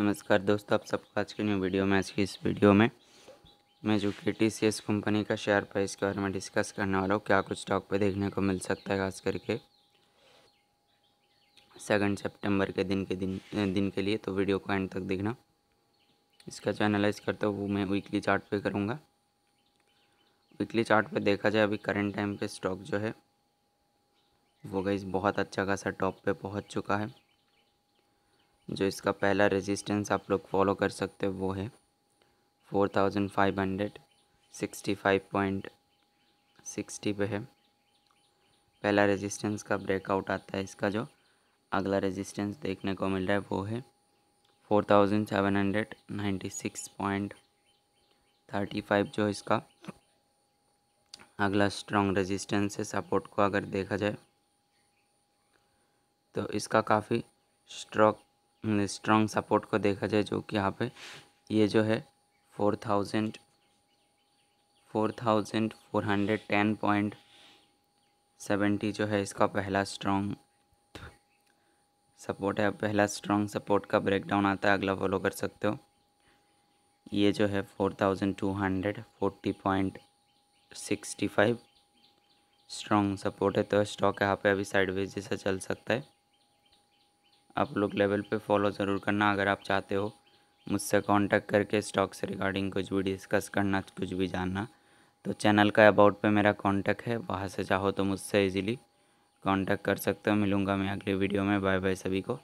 नमस्कार दोस्तों आप सबका आज के न्यू वीडियो में आज की इस वीडियो में मैं जो के टी सी एस कंपनी का शेयर प्राइस के बारे में डिस्कस करने वाला हूँ क्या कुछ स्टॉक पे देखने को मिल सकता है खास करके सेकंड सितंबर के दिन के दिन दिन के लिए तो वीडियो को एंड तक देखना इसका जो एनालाइज करता हूँ वो मैं वीकली चार्ट पे करूँगा वीकली चार्ट पे देखा जाए अभी करेंट टाइम पे स्टॉक जो है वो गई बहुत अच्छा खासा टॉप पे पहुँच चुका है जो इसका पहला रेजिस्टेंस आप लोग फॉलो कर सकते हो वो है four thousand five hundred sixty five point sixty पे है पहला रेजिस्टेंस का ब्रेकआउट आता है इसका जो अगला रेजिस्टेंस देखने को मिल रहा है वो है four thousand seven hundred ninety six point thirty five जो इसका अगला स्ट्रॉन्ग रेजिस्टेंस है सपोर्ट को अगर देखा जाए तो इसका काफ़ी स्ट्रॉक स्ट्रांग सपोर्ट को देखा जाए जो कि यहाँ पे ये जो है four thousand four thousand four hundred ten point seventy जो है इसका पहला स्ट्रॉन्ग सपोर्ट है पहला स्ट्रॉन्ग सपोर्ट का ब्रेकडाउन आता है अगला फॉलो कर सकते हो ये जो है four thousand two hundred forty point sixty five strong support है तो स्टॉक यहाँ पे अभी साइडवेज जैसा चल सकता है आप लोग लेवल पे फॉलो ज़रूर करना अगर आप चाहते हो मुझसे कांटेक्ट करके स्टॉक से रिगार्डिंग कुछ भी डिस्कस करना कुछ भी जानना तो चैनल का अबाउट पे मेरा कांटेक्ट है वहाँ से चाहो तो मुझसे इजीली कांटेक्ट कर सकते हो मिलूँगा मैं अगले वीडियो में बाय बाय सभी को